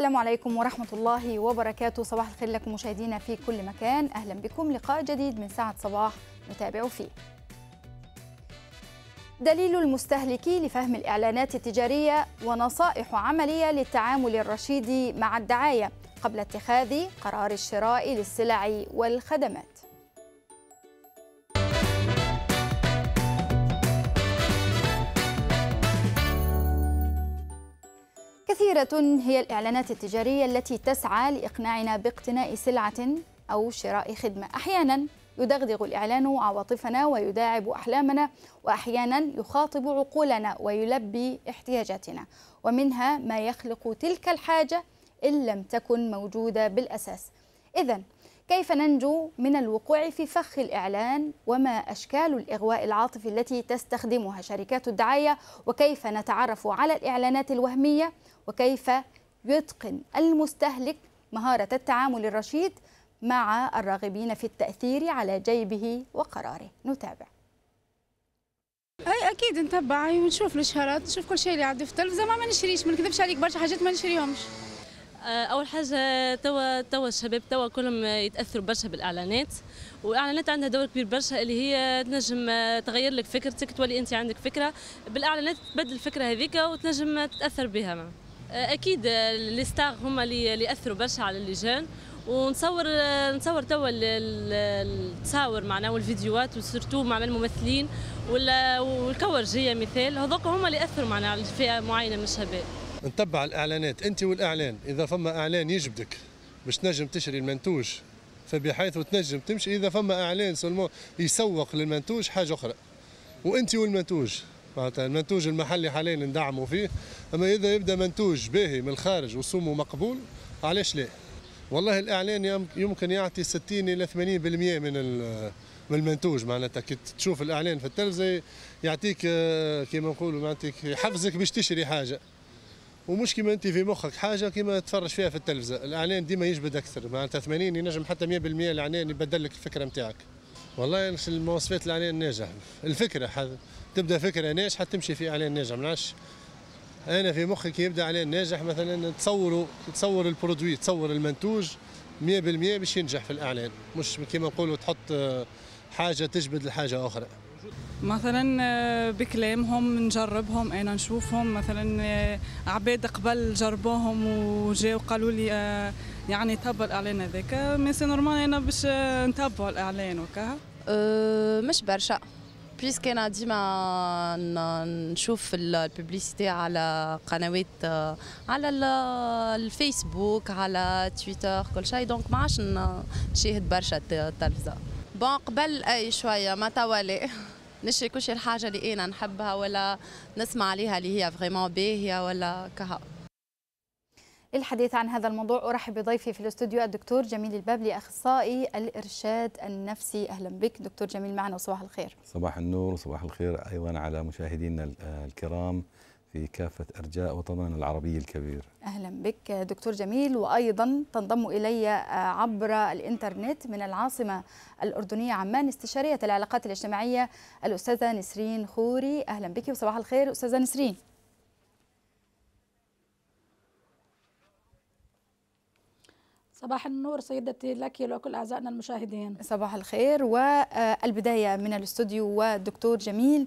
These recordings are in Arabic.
السلام عليكم ورحمة الله وبركاته صباح الخير لكم مشاهدينا في كل مكان أهلا بكم لقاء جديد من ساعة صباح نتابع فيه دليل المستهلك لفهم الإعلانات التجارية ونصائح عملية للتعامل الرشيد مع الدعاية قبل اتخاذ قرار الشراء للسلع والخدمات كثيرة هي الإعلانات التجارية التي تسعى لإقناعنا باقتناء سلعة أو شراء خدمة أحيانا يدغدغ الإعلان عواطفنا ويداعب أحلامنا وأحيانا يخاطب عقولنا ويلبي احتياجاتنا ومنها ما يخلق تلك الحاجة إن لم تكن موجودة بالأساس إذن كيف ننجو من الوقوع في فخ الإعلان وما أشكال الإغواء العاطفي التي تستخدمها شركات الدعاية وكيف نتعرف على الإعلانات الوهمية وكيف يتقن المستهلك مهارة التعامل الرشيد مع الراغبين في التأثير على جيبه وقراره نتابع اي اكيد نتبع ونشوف الاشهارات نشوف كل شيء اللي عاد في التلفزه ما, ما نشريش ما نكذبش عليك برشا حاجات ما نشريهمش آه، اول حاجه توا توا الشباب توا كلهم يتاثروا برشا بالاعلانات والاعلانات عندها دور كبير برشا اللي هي تنجم آه، تغير لك فكرتك تولي انت عندك فكره بالاعلانات تبدل الفكره هذيك وتنجم تتاثر بها ما. آه، اكيد لي ستار هما اللي ياثروا برشا على لي جون ونصور نصور توا التصاور معناه والفيديوهات وسورتو مع الممثلين والكورجيه مثال هذوك هما اللي اثروا معنا على فئه معينه من الشباب نتبع الاعلانات انت والاعلان اذا فما اعلان يجبدك باش تنجم تشري المنتوج فبحيث تنجم تمشي اذا فما اعلان سلمون يسوق للمنتوج حاجه اخرى وانت والمنتوج معناتها المنتوج المحلي حاليا ندعموا فيه اما اذا يبدا منتوج باهي من الخارج وسومه مقبول علاش لا والله الاعلان يمكن يعطي 60 الى 80% من من المنتوج معناتها كي تشوف الاعلان في التلفزه يعطيك كيما نقولوا معناتها يحفزك باش تشري حاجه ومش كيما انت في مخك حاجه كيما تفرج فيها في التلفزه الاعلان ديما يجبد اكثر معناتها 80 ينجم حتى 100% الاعلان يبدل لك الفكره نتاعك والله المواصفات الاعلان الناجح الفكره حد... تبدا فكره ناجحه تمشي في اعلان ناجح منعش انا في مخي كي يبدا اعلان ناجح مثلا تصوروا تصور البرودوي تصور المنتوج 100% باش ينجح في الاعلان مش كيما نقولوا تحط آه، حاجه تجبد لحاجه اخرى مثلا آه، بكلامهم نجربهم انا نشوفهم مثلا آه، عباد قبل جربوهم وجاو قالوا لي آه، يعني تبع الاعلان هذاك مي سي نورمال انا باش نتبع الاعلان وكا أه مش برشا بيسك انا ديما نشوف الببليسيتي على قنوات على الفيسبوك على تويتر كل شيء دونك ما عادش نشاهد برشا التلفزه بون قبل اي شويه ما توالي نشري كل شيء الحاجه اللي انا نحبها ولا نسمع عليها اللي هي فريمون باهيه ولا كها الحديث عن هذا الموضوع ارحب بضيفي في الاستوديو الدكتور جميل البابلي اخصائي الارشاد النفسي اهلا بك دكتور جميل معنا وصباح الخير صباح النور وصباح الخير ايضا على مشاهدينا الكرام في كافة أرجاء وطننا العربي الكبير أهلا بك دكتور جميل وأيضا تنضم إلي عبر الإنترنت من العاصمة الأردنية عمان استشارية العلاقات الاجتماعية الأستاذة نسرين خوري أهلا بك وصباح الخير أستاذة نسرين صباح النور سيدتي لك ولكل أعزائنا المشاهدين صباح الخير والبداية من الاستوديو والدكتور جميل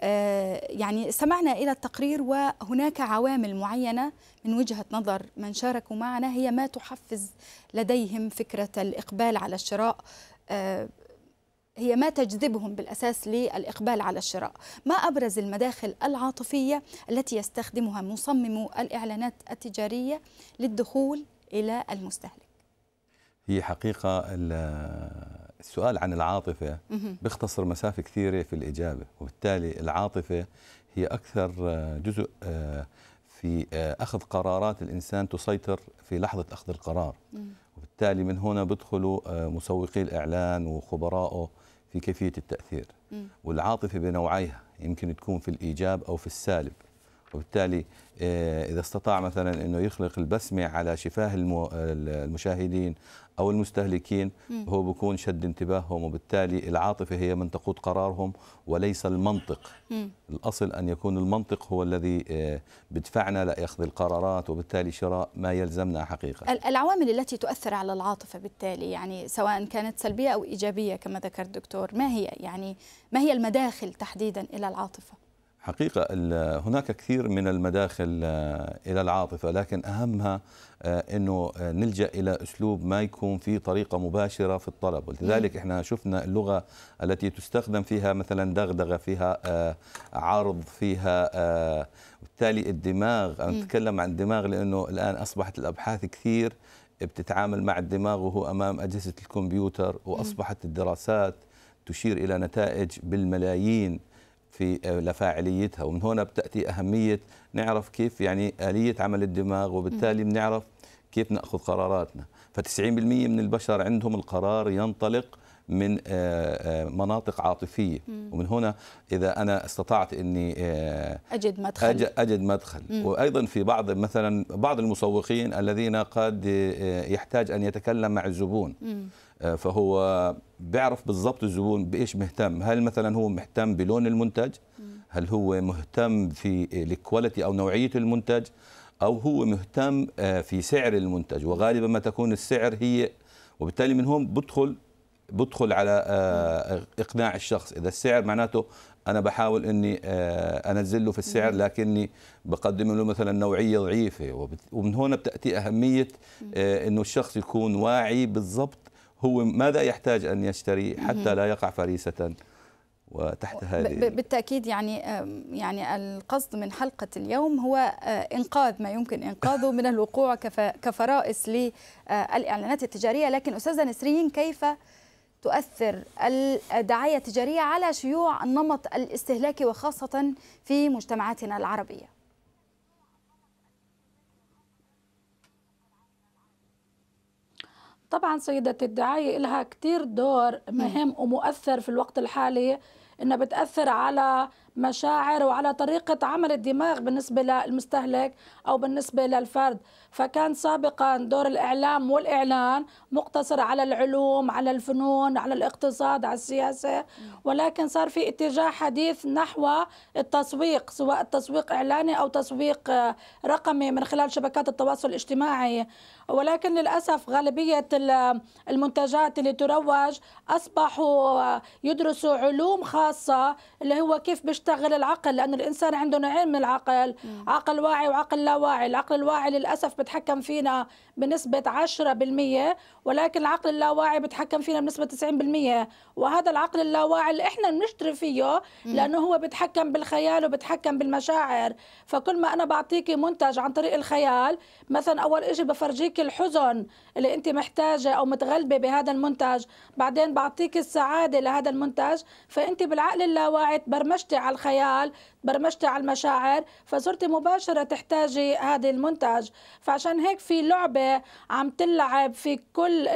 آه، يعني استمعنا إلى التقرير وهناك عوامل معينة من وجهة نظر من شاركوا معنا هي ما تحفز لديهم فكرة الإقبال على الشراء آه، هي ما تجذبهم بالأساس للإقبال على الشراء ما أبرز المداخل العاطفية التي يستخدمها مصممو الإعلانات التجارية للدخول إلى المستهلك هي حقيقة السؤال عن العاطفة بيختصر مسافة كثيرة في الإجابة وبالتالي العاطفة هي أكثر آه، جزء آه، في آه، أخذ قرارات الإنسان تسيطر في لحظة أخذ القرار وبالتالي من هنا بيدخلوا مسوقي الإعلان وخبرائه في كيفية التأثير والعاطفة بنوعيها يمكن تكون في الإيجاب أو في السالب وبالتالي آه، إذا استطاع مثلا أنه يخلق البسمة على شفاه المشاهدين أو المستهلكين هو بكون شد انتباههم وبالتالي العاطفة هي من تقود قرارهم وليس المنطق الأصل أن يكون المنطق هو الذي آه، بدفعنا لأخذ القرارات وبالتالي شراء ما يلزمنا حقيقة العوامل التي تؤثر على العاطفة بالتالي يعني سواء كانت سلبية أو إيجابية كما ذكر الدكتور ما هي يعني ما هي المداخل تحديدا إلى العاطفة حقيقة هناك كثير من المداخل آه، إلى العاطفة لكن أهمها آه، أنه آه، نلجأ إلى أسلوب ما يكون في طريقة مباشرة في الطلب ولذلك إحنا شفنا اللغة التي تستخدم فيها مثلا دغدغة فيها عرض فيها وبالتالي الدماغ أنا أتكلم عن الدماغ لأنه الآن أصبحت الأبحاث كثير بتتعامل مع الدماغ وهو أمام أجهزة الكمبيوتر وأصبحت الدراسات تشير إلى نتائج بالملايين في آه، لفاعليتها ومن هنا بتاتي اهميه نعرف كيف يعني اليه عمل الدماغ وبالتالي بنعرف كيف ناخذ قراراتنا ف90% من البشر عندهم القرار ينطلق من آه، آه، مناطق عاطفيه مم. ومن هنا اذا انا استطعت اني اجد مدخل اجد مدخل وايضا في بعض مثلا بعض المسوقين الذين قد يحتاج ان يتكلم مع الزبون مم. آه، فهو بيعرف بالضبط الزبون بايش مهتم هل مثلا هو مهتم بلون المنتج هل هو مهتم في الكواليتي او نوعيه المنتج او هو مهتم آه، في سعر المنتج وغالبا ما تكون السعر هي وبالتالي من هون بدخل بدخل على آه، اقناع الشخص اذا السعر معناته انا بحاول اني انزل له في السعر لكني بقدم له مثلا نوعيه ضعيفه ومن هون بتاتي اهميه انه الشخص يكون واعي بالضبط هو ماذا يحتاج أن يشتري حتى لا يقع فريسة وتحت هذه بالتاكيد يعني يعني القصد من حلقه اليوم هو انقاذ ما يمكن انقاذه من الوقوع كفرائس للاعلانات التجاريه لكن استاذه نسرين كيف تؤثر الدعايه التجاريه على شيوع النمط الاستهلاكي وخاصه في مجتمعاتنا العربيه طبعا سيدة الدعاية لها كتير دور مهم ومؤثر في الوقت الحالي انها بتاثر على مشاعر وعلى طريقه عمل الدماغ بالنسبه للمستهلك او بالنسبه للفرد فكان سابقا دور الاعلام والاعلان مقتصر على العلوم على الفنون على الاقتصاد على السياسه ولكن صار في اتجاه حديث نحو التسويق سواء التسويق اعلاني او تسويق آه، رقمي من خلال شبكات التواصل الاجتماعي ولكن للأسف غالبية المنتجات اللي تروج أصبحوا آه، يدرسوا علوم خاصة اللي هو كيف بيشتغل العقل لأن الإنسان عنده نوعين من العقل عقل واعي وعقل لا واعي العقل الواعي للأسف بتحكم فينا بنسبة 10% ولكن العقل اللاواعي بتحكم فينا بنسبة 90% وهذا العقل اللاواعي اللي احنا بنشتري فيه لأنه هو بتحكم بالخيال وبتحكم بالمشاعر فكل ما أنا بعطيكي منتج عن طريق الخيال مثلا أول شيء بفرجيك بعطيك الحزن اللي انت محتاجه او متغلبه بهذا المنتج بعدين بعطيك السعاده لهذا المنتج فانت بالعقل اللاواعي تبرمجتي على الخيال برمجتي على المشاعر فصرتي مباشره تحتاجي هذا المنتج فعشان هيك في لعبه عم تلعب في كل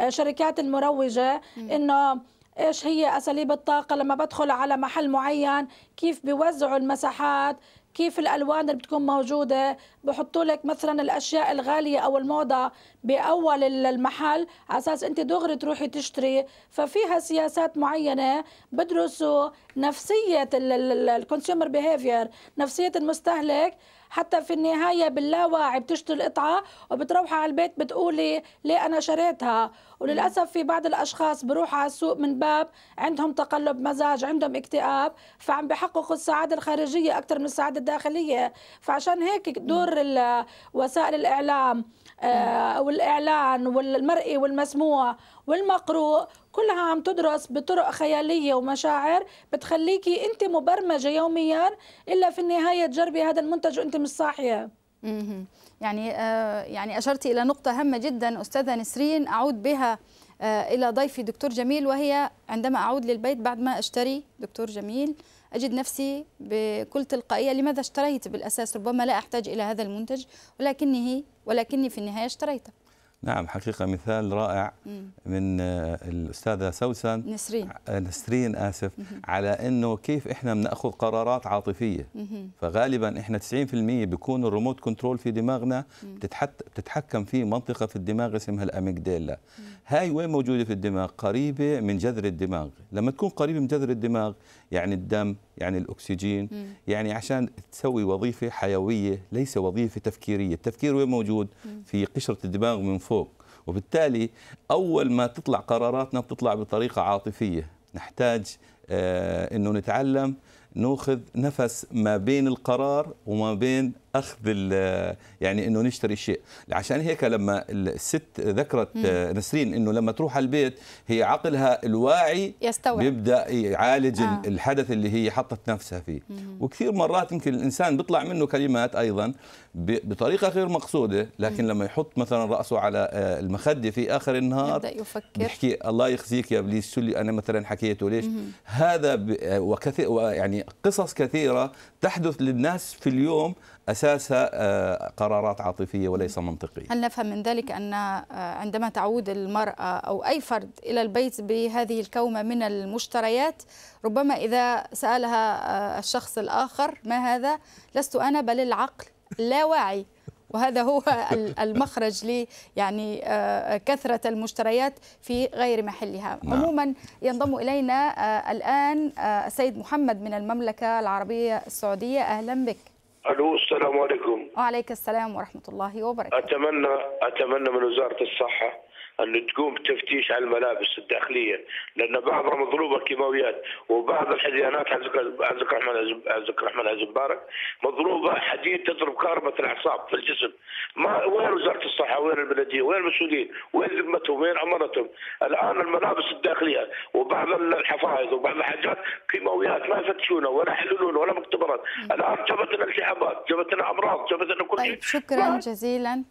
الشركات المروجه انه ايش هي اساليب الطاقه لما بدخل على محل معين كيف بيوزعوا المساحات كيف الالوان اللي بتكون موجوده بحطوا لك مثلا الاشياء الغاليه او الموضه باول المحل على اساس انت دغري تروحي تشتري ففيها سياسات معينه بدرسوا نفسيه الكونسيومر بيهيفير نفسيه المستهلك حتى في النهايه باللاواعي بتشتري القطعه وبتروحي على البيت بتقولي ليه انا شريتها وللاسف في بعض الاشخاص بروحوا على السوق من باب عندهم تقلب مزاج عندهم اكتئاب فعم بحققوا السعاده الخارجيه اكثر من السعاده الداخليه فعشان هيك دور وسائل الاعلام آه، والاعلان والمرئي والمسموع والمقروء كلها عم تدرس بطرق خيالية ومشاعر بتخليكي أنت مبرمجة يوميا إلا في النهاية تجربي هذا المنتج وأنت مش صاحية يعني آه، يعني أشرت إلى نقطة هامة جدا أستاذة نسرين أعود بها آه، إلى ضيفي دكتور جميل وهي عندما أعود للبيت بعد ما أشتري دكتور جميل أجد نفسي بكل تلقائية لماذا اشتريت بالأساس ربما لا أحتاج إلى هذا المنتج ولكنه ولكني في النهاية اشتريته نعم حقيقة مثال رائع من آه، الأستاذة سوسن نسرين آه، نسرين آسف على أنه كيف إحنا بنأخذ قرارات عاطفية فغالبا إحنا 90% بيكون الريموت كنترول في دماغنا بتتحكم فيه منطقة في الدماغ اسمها الأميجديلا هاي وين موجوده في الدماغ قريبه من جذر الدماغ لما تكون قريبه من جذر الدماغ يعني الدم يعني الاكسجين يعني عشان تسوي وظيفه حيويه ليس وظيفه تفكيريه التفكير وين موجود في قشره الدماغ من فوق وبالتالي اول ما تطلع قراراتنا بتطلع بطريقه عاطفيه نحتاج آه، انه نتعلم ناخذ نفس ما بين القرار وما بين اخذ يعني انه نشتري شيء عشان هيك لما الست ذكرت مم. نسرين انه لما تروح على البيت هي عقلها الواعي يستوعب بيبدا يعالج آه. الحدث اللي هي حطت نفسها فيه مم. وكثير مرات يمكن الانسان بيطلع منه كلمات ايضا بطريقه غير مقصوده لكن مم. لما يحط مثلا راسه على آه، المخده في اخر النهار يبدا يفكر بيحكي الله يخزيك يا ابليس شو اللي انا مثلا حكيته ليش مم. هذا وكثير يعني قصص كثيره تحدث للناس في اليوم اساسها آه، قرارات عاطفيه وليس منطقيه. هل نفهم من ذلك ان آه، عندما تعود المراه او اي فرد الى البيت بهذه الكومه من المشتريات ربما اذا سالها آه، الشخص الاخر ما هذا؟ لست انا بل العقل لا واعي وهذا هو المخرج ل يعني كثرة المشتريات في غير محلها نعم. عموما ينضم إلينا الآن السيد محمد من المملكة العربية السعودية أهلا بك الو السلام عليكم وعليك السلام ورحمه الله وبركاته اتمنى اتمنى من وزاره الصحه أن تقوم تفتيش على الملابس الداخلية لأن بعضها مضروبة كيماويات وبعض الحديانات عزك رحمن عزك رحمن مبارك مضروبة حديد تضرب كهرباء الأعصاب في الجسم ما وين وزارة الصحة وين البلدية وين المسؤولين وين ذمتهم وين أمرتهم الآن الملابس الداخلية وبعض الحفائظ وبعض الحاجات كيماويات ما يفتشونها ولا يحللون ولا مختبرات الآن جابتنا التهابات جابتنا أمراض جابتنا كل طيب، شيء طيب شكرا جزيلا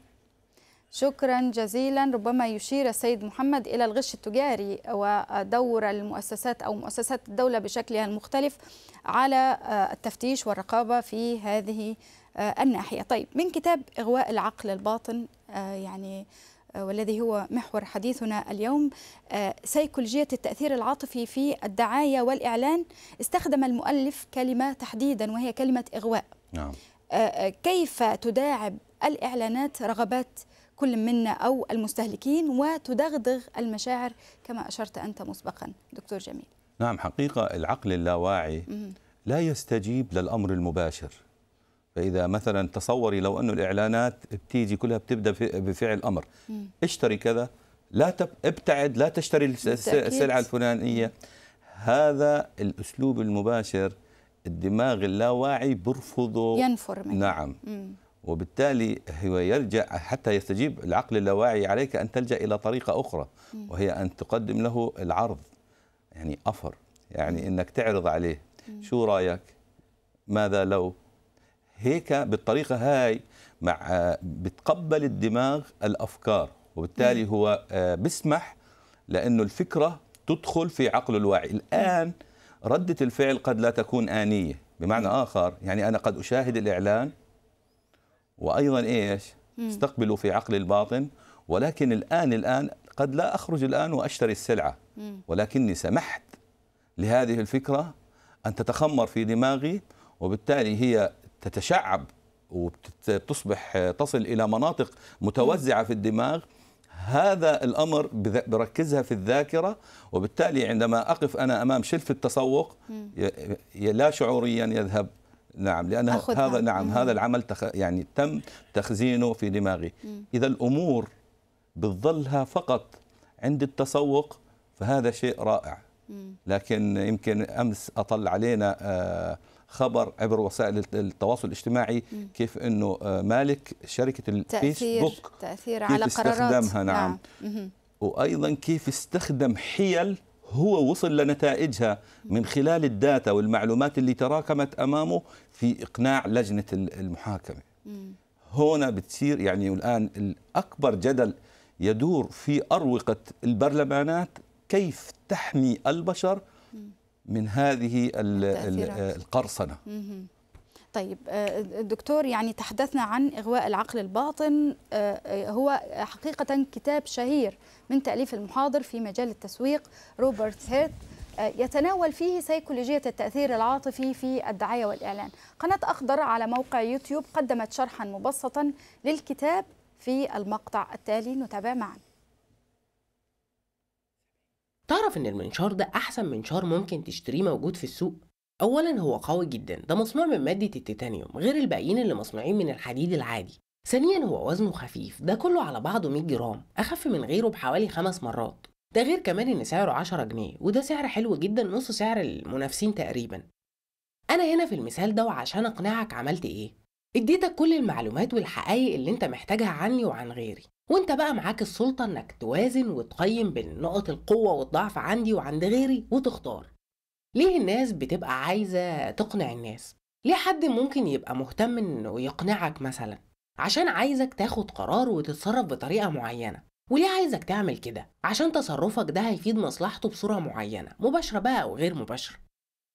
شكرا جزيلا ربما يشير السيد محمد إلى الغش التجاري ودور المؤسسات أو مؤسسات الدولة بشكلها المختلف على آه، التفتيش والرقابة في هذه آه، الناحية طيب من كتاب إغواء العقل الباطن آه، يعني والذي هو محور حديثنا اليوم سيكولوجية التأثير العاطفي في الدعاية والإعلان استخدم المؤلف كلمة تحديدا وهي كلمة إغواء نعم. كيف تداعب الإعلانات رغبات كل منا أو المستهلكين وتدغدغ المشاعر كما أشرت أنت مسبقا دكتور جميل نعم حقيقة العقل اللاواعي لا يستجيب للأمر المباشر فإذا مثلا تصوري لو أنه الإعلانات بتيجي كلها بتبدأ بفعل أمر اشتري كذا لا تب... ابتعد لا تشتري السلعة الفلانية هذا الأسلوب المباشر الدماغ اللاواعي برفضه ينفر منه نعم مم. وبالتالي هو يرجع حتى يستجيب العقل اللاواعي عليك أن تلجأ إلى طريقة أخرى وهي أن تقدم له العرض يعني أفر يعني أنك تعرض عليه شو رأيك ماذا لو هيك بالطريقة هاي مع بتقبل الدماغ الأفكار وبالتالي هو آه، بسمح لأنه الفكرة تدخل في عقل الواعي الآن ردة الفعل قد لا تكون آنية بمعنى آخر يعني أنا قد أشاهد الإعلان وأيضا إيش استقبلوا في عقل الباطن ولكن الآن الآن قد لا أخرج الآن وأشتري السلعة ولكني سمحت لهذه الفكرة أن تتخمر في دماغي وبالتالي هي تتشعب وتصبح تصل إلى مناطق متوزعة في الدماغ هذا الأمر بركزها في الذاكرة وبالتالي عندما أقف أنا أمام شلف التسوق لا شعوريا يذهب نعم لأن هذا نعم مم. هذا العمل تخ يعني تم تخزينه في دماغي مم. إذا الأمور بتظلها فقط عند التسوق فهذا شيء رائع مم. لكن يمكن أمس أطل علينا آه خبر عبر وسائل التواصل الاجتماعي كيف انه آه، مالك شركه الفيسبوك تاثير, تأثير على قرارات نعم, نعم. وايضا كيف استخدم حيل هو وصل لنتائجها من خلال الداتا والمعلومات اللي تراكمت امامه في اقناع لجنه المحاكمه. هنا بتصير يعني الان الاكبر جدل يدور في اروقه البرلمانات كيف تحمي البشر من هذه القرصنه. طيب آه، الدكتور يعني تحدثنا عن إغواء العقل الباطن آه، آه، هو حقيقة كتاب شهير من تأليف المحاضر في مجال التسويق روبرت هيرت يتناول فيه سيكولوجية التأثير العاطفي في الدعاية والإعلان قناة أخضر على موقع يوتيوب قدمت شرحا مبسطا للكتاب في المقطع التالي نتابع معا تعرف ان المنشار ده احسن منشار ممكن تشتريه موجود في السوق اولا هو قوي جدا ده مصنوع من ماده التيتانيوم غير الباقيين اللي مصنوعين من الحديد العادي ثانيا هو وزنه خفيف ده كله على بعضه 100 جرام اخف من غيره بحوالي خمس مرات ده غير كمان ان سعره 10 جنيه وده سعر حلو جدا نص سعر المنافسين تقريبا انا هنا في المثال ده وعشان اقنعك عملت ايه اديتك كل المعلومات والحقائق اللي انت محتاجها عني وعن غيري وانت بقى معاك السلطه انك توازن وتقيم بين نقط القوه والضعف عندي وعند غيري وتختار ليه الناس بتبقى عايزة تقنع الناس؟ ليه حد ممكن يبقى مهتم انه يقنعك مثلا؟ عشان عايزك تاخد قرار وتتصرف بطريقة معينة وليه عايزك تعمل كده؟ عشان تصرفك ده هيفيد مصلحته بصورة معينة مباشرة بقى أو غير مباشرة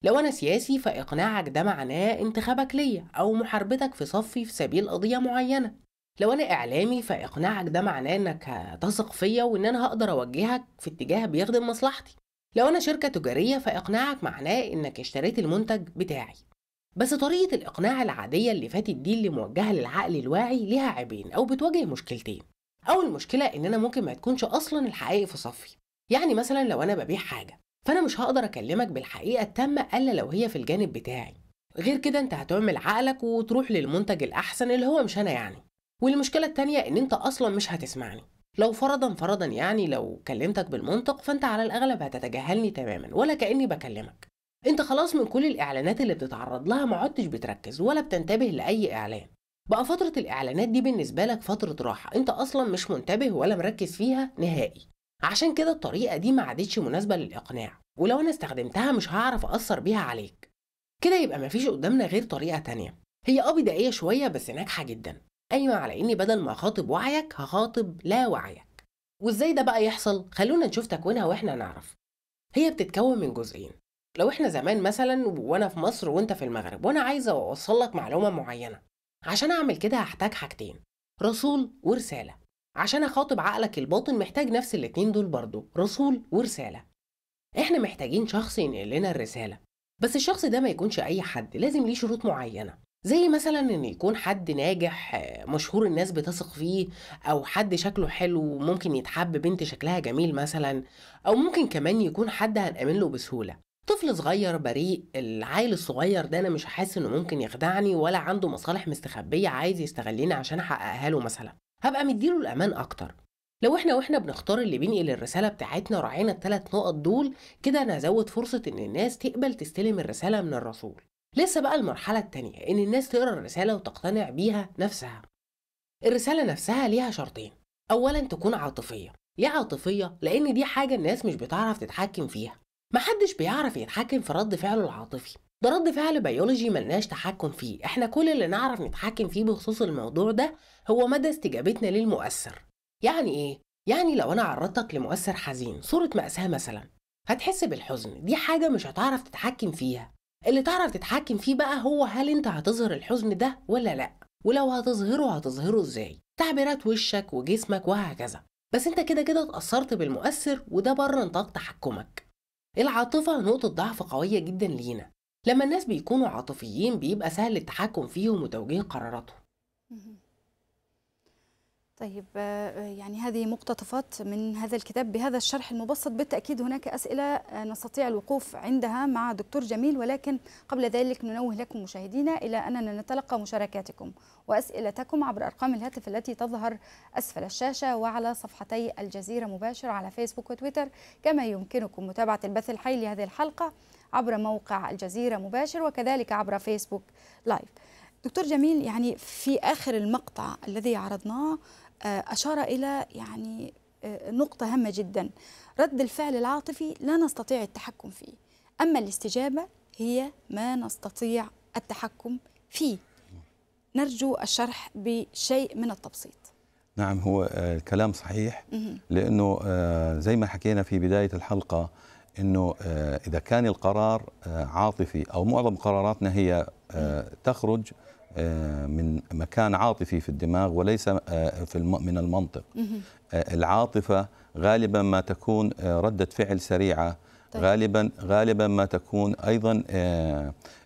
لو أنا سياسي فإقناعك ده معناه انتخابك ليا أو محاربتك في صفي في سبيل قضية معينة لو أنا إعلامي فإقناعك ده معناه إنك هتثق فيا وإن أنا هقدر أوجهك في اتجاه بيخدم مصلحتي لو أنا شركة تجارية فإقناعك معناه إنك اشتريت المنتج بتاعي بس طريقة الإقناع العادية اللي فاتت دي اللي موجهة للعقل الواعي ليها عيبين أو بتواجه مشكلتين أول مشكلة إن أنا ممكن ما تكونش أصلا الحقائق في صفي يعني مثلا لو أنا ببيع حاجة فأنا مش هقدر أكلمك بالحقيقة التامة إلا لو هي في الجانب بتاعي غير كده أنت هتعمل عقلك وتروح للمنتج الأحسن اللي هو مش أنا يعني والمشكلة التانية إن أنت أصلا مش هتسمعني لو فرضا فرضا يعني لو كلمتك بالمنطق فانت على الاغلب هتتجاهلني تماما ولا كاني بكلمك انت خلاص من كل الاعلانات اللي بتتعرض لها ما عدتش بتركز ولا بتنتبه لاي اعلان بقى فترة الإعلانات دي بالنسبة لك فترة راحة أنت أصلا مش منتبه ولا مركز فيها نهائي عشان كده الطريقة دي ما عادتش مناسبة للإقناع ولو أنا استخدمتها مش هعرف أثر بيها عليك كده يبقى مفيش قدامنا غير طريقة تانية هي اه بدائية شوية بس ناجحة جدا قايمه على اني بدل ما اخاطب وعيك هخاطب لا وعيك وازاي ده بقى يحصل خلونا نشوف تكوينها واحنا نعرف هي بتتكون من جزئين لو احنا زمان مثلا وانا في مصر وانت في المغرب وانا عايزه اوصل لك معلومه معينه عشان اعمل كده هحتاج حاجتين رسول ورساله عشان اخاطب عقلك الباطن محتاج نفس الاتنين دول برضه رسول ورساله احنا محتاجين شخص ينقل لنا الرساله بس الشخص ده ما يكونش اي حد لازم ليه شروط معينه زي مثلا ان يكون حد ناجح مشهور الناس بتثق فيه او حد شكله حلو ممكن يتحب بنت شكلها جميل مثلا او ممكن كمان يكون حد هنأمن له بسهولة طفل صغير بريء العيل الصغير ده انا مش حاسس انه ممكن يخدعني ولا عنده مصالح مستخبية عايز يستغلني عشان احققها له مثلا هبقى مديله الامان اكتر لو احنا واحنا بنختار اللي بينقل الرساله بتاعتنا راعينا الثلاث نقط دول كده انا هزود فرصه ان الناس تقبل تستلم الرساله من الرسول لسه بقى المرحلة التانية إن الناس تقرأ الرسالة وتقتنع بيها نفسها الرسالة نفسها ليها شرطين أولا تكون عاطفية ليه عاطفية؟ لأن دي حاجة الناس مش بتعرف تتحكم فيها محدش بيعرف يتحكم في رد فعله العاطفي ده رد فعل بيولوجي ملناش تحكم فيه احنا كل اللي نعرف نتحكم فيه بخصوص الموضوع ده هو مدى استجابتنا للمؤثر يعني ايه؟ يعني لو انا عرضتك لمؤثر حزين صورة مأساة مثلا هتحس بالحزن دي حاجة مش هتعرف تتحكم فيها اللي تعرف تتحكم فيه بقى هو هل انت هتظهر الحزن ده ولا لا ولو هتظهره هتظهره ازاي تعبيرات وشك وجسمك وهكذا بس انت كده كده اتأثرت بالمؤثر وده بره نطاق تحكمك العاطفة نقطة ضعف قوية جدا لينا لما الناس بيكونوا عاطفيين بيبقى سهل التحكم فيهم وتوجيه قراراتهم طيب آه، آه، يعني هذه مقتطفات من هذا الكتاب بهذا الشرح المبسط بالتأكيد هناك أسئلة آه، نستطيع الوقوف عندها مع دكتور جميل ولكن قبل ذلك ننوه لكم مشاهدينا إلى أننا نتلقى مشاركاتكم وأسئلتكم عبر أرقام الهاتف التي تظهر أسفل الشاشة وعلى صفحتي الجزيرة مباشر على فيسبوك وتويتر كما يمكنكم متابعة البث الحي لهذه الحلقة عبر موقع الجزيرة مباشر وكذلك عبر فيسبوك لايف دكتور جميل يعني في آخر المقطع الذي عرضناه آه، أشار إلى يعني آه، نقطة هامة جدا رد الفعل العاطفي لا نستطيع التحكم فيه أما الاستجابة هي ما نستطيع التحكم فيه نرجو الشرح بشيء من التبسيط نعم هو الكلام آه، صحيح لأنه زي ما حكينا في بداية الحلقة أنه إذا كان القرار عاطفي أو معظم قراراتنا هي تخرج آه، من مكان عاطفي في الدماغ وليس آه، في من المنطق آه، العاطفة غالبا ما تكون ردة فعل سريعة طيب. غالبا غالبا ما تكون ايضا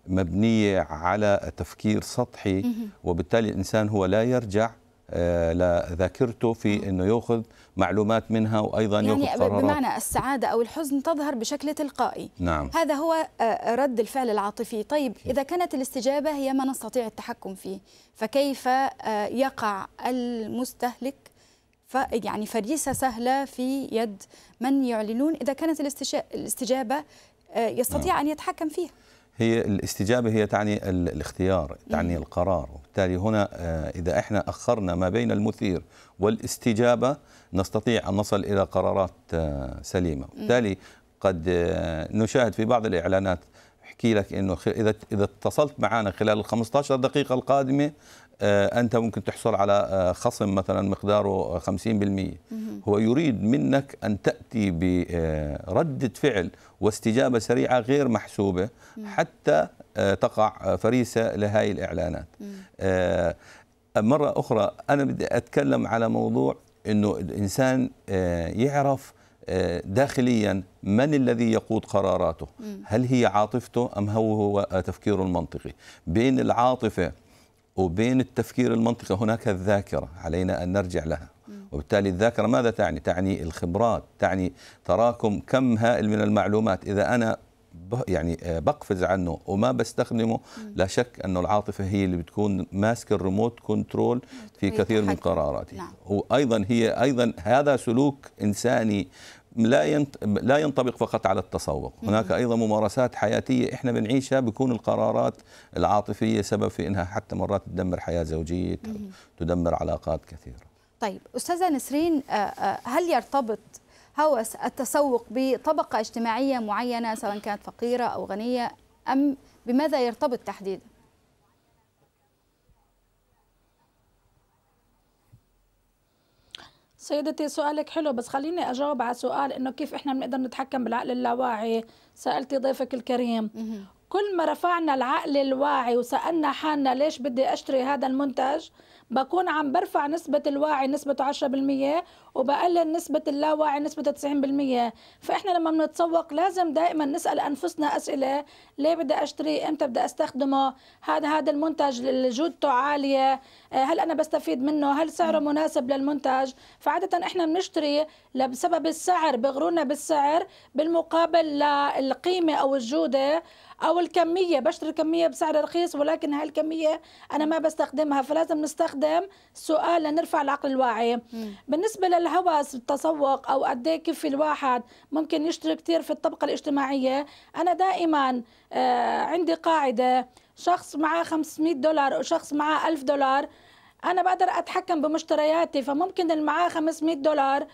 مبنيه على تفكير سطحي وبالتالي الانسان هو لا يرجع آه، لذاكرته في آه. انه ياخذ معلومات منها وايضا يعني ياخذ قرارات بمعنى السعاده او الحزن تظهر بشكل تلقائي نعم. هذا هو آه، رد الفعل العاطفي طيب اذا كانت الاستجابه هي ما نستطيع التحكم فيه فكيف يقع المستهلك يعني فريسه سهله في يد من يعلنون اذا كانت الاستجابه يستطيع نعم. ان يتحكم فيها هي الاستجابة هي تعني الاختيار تعني القرار وبالتالي هنا آه، إذا إحنا أخرنا ما بين المثير والاستجابة نستطيع أن نصل إلى قرارات آه، سليمة وبالتالي قد آه، نشاهد في بعض الإعلانات احكي لك انه اذا اذا اتصلت معنا خلال ال 15 دقيقه القادمه آه، أنت ممكن تحصل على آه، خصم مثلا مقداره 50% هو يريد منك أن تأتي بردة آه، فعل واستجابة سريعة غير محسوبة حتى تقع فريسة لهذه الإعلانات مرة أخرى أنا بدي أتكلم على موضوع أنه الإنسان يعرف داخليا من الذي يقود قراراته هل هي عاطفته أم هو, هو تفكيره المنطقي بين العاطفة وبين التفكير المنطقي هناك الذاكرة علينا أن نرجع لها وبالتالي الذاكرة ماذا تعني؟ تعني الخبرات تعني تراكم كم هائل من المعلومات إذا أنا يعني آه، بقفز عنه وما بستخدمه لا شك أنه العاطفة هي اللي بتكون ماسكة الريموت كنترول في كثير من قراراتي نعم. وأيضا هي أيضا هذا سلوك إنساني لا لا ينطبق فقط على التسوق، هناك ايضا ممارسات حياتيه احنا بنعيشها بكون القرارات العاطفيه سبب في انها حتى مرات تدمر حياه زوجيه، تدمر علاقات كثيره. طيب استاذه نسرين آه، آه، هل يرتبط هوس التسوق بطبقه اجتماعيه معينه سواء كانت فقيره او غنيه ام بماذا يرتبط تحديدا؟ سيدتي سؤالك حلو بس خليني اجاوب على سؤال انه كيف احنا بنقدر نتحكم بالعقل اللاواعي سالتي ضيفك الكريم كل ما رفعنا العقل الواعي وسالنا حالنا ليش بدي اشتري هذا المنتج بكون عم برفع نسبة الواعي نسبته 10% وبقلل نسبة اللاواعي نسبة 90% فإحنا لما بنتسوق لازم دائما نسأل أنفسنا أسئلة ليه بدي أشتري إمتى بدي أستخدمه هذا هذا المنتج جودته عالية آه، هل أنا بستفيد منه هل سعره مناسب للمنتج فعادة إحنا بنشتري بسبب السعر بغرونا بالسعر بالمقابل للقيمة أو الجودة او الكميه بشتري كميه بسعر رخيص ولكن هاي الكميه انا ما بستخدمها فلازم نستخدم سؤال لنرفع العقل الواعي م. بالنسبه للهوس التسوق او قد إيه كيف الواحد ممكن يشتري كثير في الطبقه الاجتماعيه انا دائما آه، عندي قاعده شخص معاه 500 دولار وشخص معاه 1000 دولار انا بقدر اتحكم بمشترياتي فممكن اللي معاه 500 دولار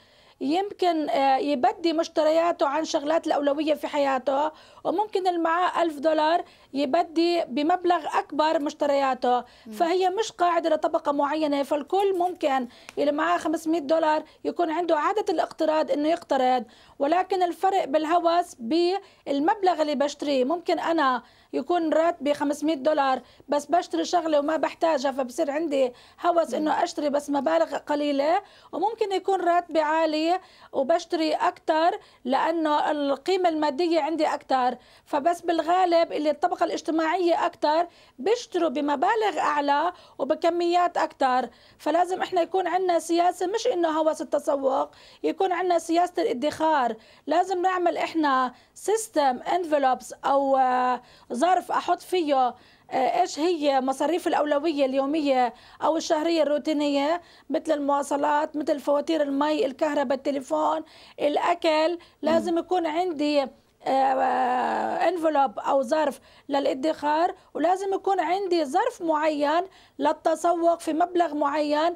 يمكن آه، يبدي مشترياته عن شغلات الأولوية في حياته وممكن اللي معاه ألف دولار يبدي بمبلغ أكبر مشترياته فهي مش قاعدة لطبقة معينة فالكل ممكن اللي معاه 500 دولار يكون عنده عادة الاقتراض أنه يقترض ولكن الفرق بالهوس بالمبلغ اللي بشتريه ممكن أنا يكون راتبي 500 دولار بس بشتري شغله وما بحتاجها فبصير عندي هوس انه اشتري بس مبالغ قليله وممكن يكون راتبي عالي وبشتري اكثر لانه القيمه الماديه عندي اكثر فبس بالغالب اللي الطبقه الاجتماعيه اكثر بيشتروا بمبالغ اعلى وبكميات اكثر فلازم احنا يكون عندنا سياسه مش انه هوس التسوق يكون عندنا سياسه الادخار لازم نعمل احنا سيستم انفلوبس او آه، ظرف احط فيه آه، ايش هي مصاريف الاولويه اليوميه او الشهريه الروتينيه مثل المواصلات مثل فواتير المي الكهرباء التليفون الاكل لازم يكون عندي آه، انفلوب او ظرف للادخار ولازم يكون عندي ظرف معين للتسوق في مبلغ معين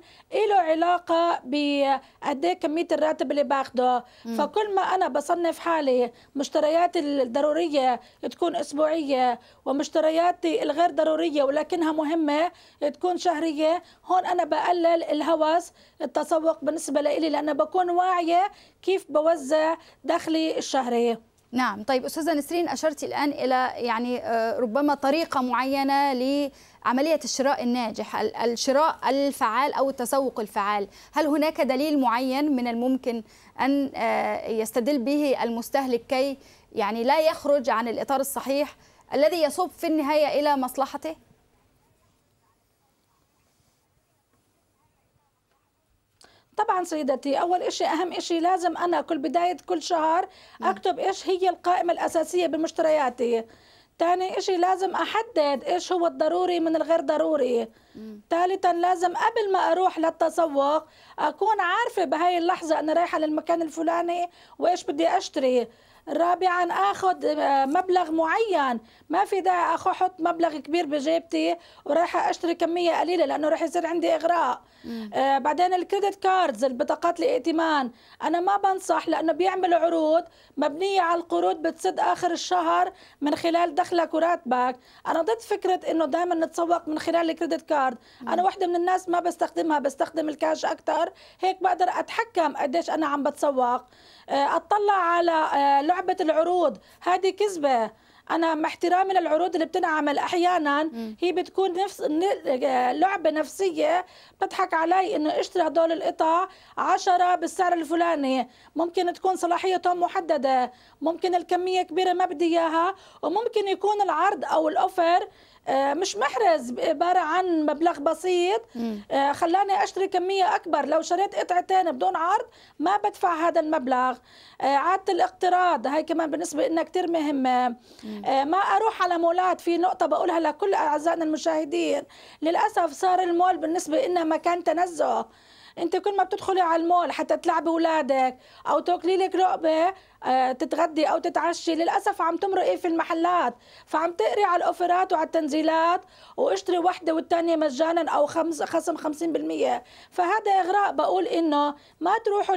له علاقه بقد ايه كميه الراتب اللي باخده مم. فكل ما انا بصنف حالي مشترياتي الضروريه تكون اسبوعيه ومشترياتي الغير ضروريه ولكنها مهمه تكون شهريه هون انا بقلل الهوس التسوق بالنسبه لي لان بكون واعيه كيف بوزع دخلي الشهري نعم طيب استاذه نسرين اشرت الان الى يعني آه، ربما طريقه معينه لعمليه الشراء الناجح الشراء الفعال او التسوق الفعال هل هناك دليل معين من الممكن ان آه، يستدل به المستهلك كي يعني لا يخرج عن الاطار الصحيح الذي يصب في النهايه الى مصلحته طبعا سيدتي اول إشي اهم إشي لازم انا كل بدايه كل شهر نعم. اكتب ايش هي القائمه الاساسيه بمشترياتي ثاني إشي لازم أحدد إيش هو الضروري من الغير ضروري ثالثا لازم قبل ما أروح للتسوق أكون عارفة بهاي اللحظة أنا رايحة للمكان الفلاني وإيش بدي أشتري رابعا اخذ آه، مبلغ معين ما في داعي اخو احط مبلغ كبير بجيبتي ورايحه اشتري كميه قليله لانه راح يصير عندي اغراء آه بعدين الكريدت كاردز البطاقات الائتمان انا ما بنصح لانه بيعملوا عروض مبنيه على القروض بتسد اخر الشهر من خلال دخلك وراتبك انا ضد فكره انه دائما نتسوق من خلال الكريدت كارد مم. انا واحده من الناس ما بستخدمها بستخدم الكاش اكثر هيك بقدر اتحكم قديش انا عم بتسوق آه اطلع على آه حبه العروض هذه كذبه انا مع احترامي للعروض اللي بتنعمل احيانا م. هي بتكون نفس لعبه نفسيه بضحك علي انه اشتري هدول القطع 10 بالسعر الفلاني ممكن تكون صلاحيتهم محدده ممكن الكميه كبيره ما بدي اياها وممكن يكون العرض او الاوفر آه، مش محرز عباره عن مبلغ بسيط آه، خلاني اشتري كميه اكبر لو شريت قطعتين بدون عرض ما بدفع هذا المبلغ آه، عاده الاقتراض هاي كمان بالنسبه لنا كثير مهمه ما اروح على مولات في نقطه بقولها لكل اعزائنا المشاهدين للاسف صار المول بالنسبه لنا مكان تنزه انت كل ما بتدخلي على المول حتى تلعبي اولادك او تاكلي لك رقبه آه، تتغدي او تتعشي للاسف عم تمرقي في المحلات فعم تقري على الاوفرات وعلى التنزيلات واشتري وحده والثانيه مجانا او خمس خصم 50% فهذا اغراء بقول انه ما تروحوا